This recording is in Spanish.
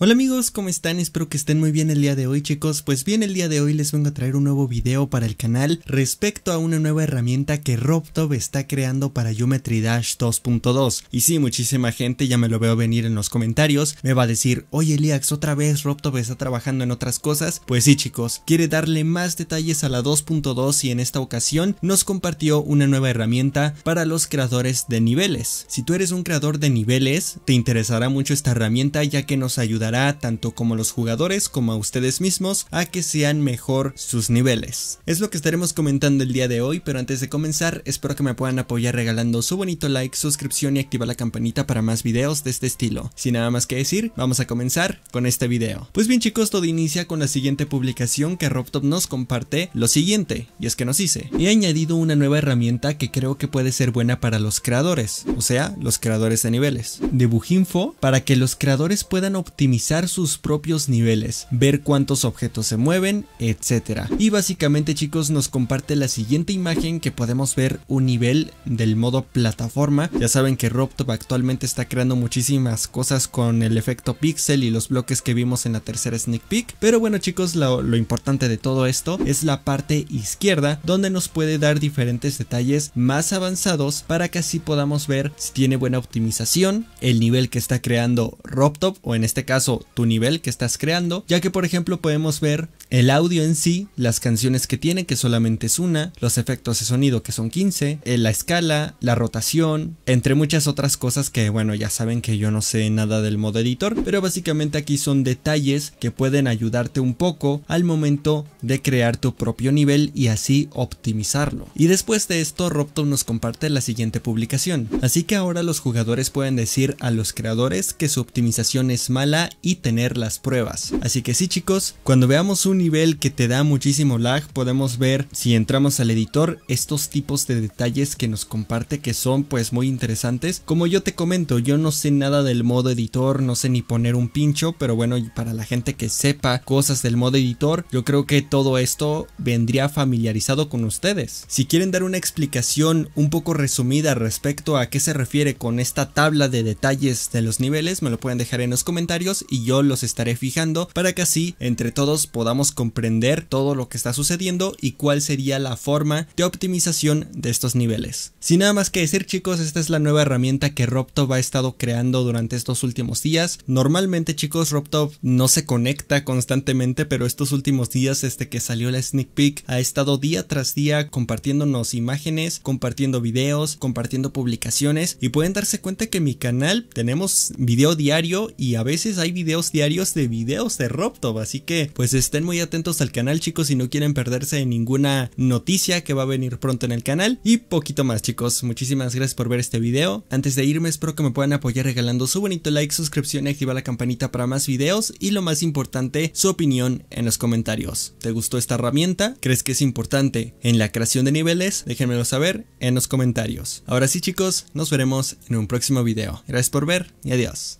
Hola amigos, ¿cómo están? Espero que estén muy bien el día de hoy chicos. Pues bien, el día de hoy les vengo a traer un nuevo video para el canal respecto a una nueva herramienta que RobTop está creando para Geometry Dash 2.2. Y sí, muchísima gente ya me lo veo venir en los comentarios, me va a decir, oye Eliax, otra vez RobTop está trabajando en otras cosas. Pues sí chicos, quiere darle más detalles a la 2.2 y en esta ocasión nos compartió una nueva herramienta para los creadores de niveles. Si tú eres un creador de niveles, te interesará mucho esta herramienta ya que nos ayuda tanto como los jugadores como a ustedes mismos a que sean mejor sus niveles. Es lo que estaremos comentando el día de hoy, pero antes de comenzar espero que me puedan apoyar regalando su bonito like, suscripción y activar la campanita para más videos de este estilo. Sin nada más que decir, vamos a comenzar con este video. Pues bien chicos, todo inicia con la siguiente publicación que RobTop nos comparte lo siguiente, y es que nos dice, he añadido una nueva herramienta que creo que puede ser buena para los creadores, o sea, los creadores de niveles. Dibujinfo para que los creadores puedan optimizar sus propios niveles, ver cuántos objetos se mueven, etc. Y básicamente chicos nos comparte la siguiente imagen que podemos ver un nivel del modo plataforma. Ya saben que RobTop actualmente está creando muchísimas cosas con el efecto pixel y los bloques que vimos en la tercera sneak peek. Pero bueno chicos, lo, lo importante de todo esto es la parte izquierda donde nos puede dar diferentes detalles más avanzados para que así podamos ver si tiene buena optimización, el nivel que está creando RobTop o en este caso tu nivel que estás creando, ya que por ejemplo podemos ver el audio en sí, las canciones que tiene, que solamente es una, los efectos de sonido, que son 15, eh, la escala, la rotación, entre muchas otras cosas que, bueno, ya saben que yo no sé nada del modo editor, pero básicamente aquí son detalles que pueden ayudarte un poco al momento de crear tu propio nivel y así optimizarlo. Y después de esto, RobTop nos comparte la siguiente publicación. Así que ahora los jugadores pueden decir a los creadores que su optimización es mala y tener las pruebas. Así que sí chicos, cuando veamos un nivel que te da muchísimo lag, podemos ver si entramos al editor estos tipos de detalles que nos comparte que son pues muy interesantes. Como yo te comento, yo no sé nada del modo editor, no sé ni poner un pincho, pero bueno, para la gente que sepa cosas del modo editor, yo creo que todo esto vendría familiarizado con ustedes. Si quieren dar una explicación un poco resumida respecto a qué se refiere con esta tabla de detalles de los niveles, me lo pueden dejar en los comentarios y yo los estaré fijando para que así entre todos podamos comprender todo lo que está sucediendo y cuál sería la forma de optimización de estos niveles. Sin nada más que decir chicos, esta es la nueva herramienta que RobTop ha estado creando durante estos últimos días. Normalmente chicos, RobTop no se conecta constantemente, pero estos últimos días este que salió la sneak peek ha estado día tras día compartiéndonos imágenes, compartiendo videos, compartiendo publicaciones y pueden darse cuenta que en mi canal tenemos video diario y a veces hay videos diarios de videos de RobTop, así que pues estén muy atentos al canal chicos si no quieren perderse ninguna noticia que va a venir pronto en el canal y poquito más chicos, muchísimas gracias por ver este video, antes de irme espero que me puedan apoyar regalando su bonito like, suscripción y activar la campanita para más videos y lo más importante su opinión en los comentarios, ¿te gustó esta herramienta? ¿Crees que es importante en la creación de niveles? Déjenmelo saber en los comentarios. Ahora sí chicos, nos veremos en un próximo video, gracias por ver y adiós.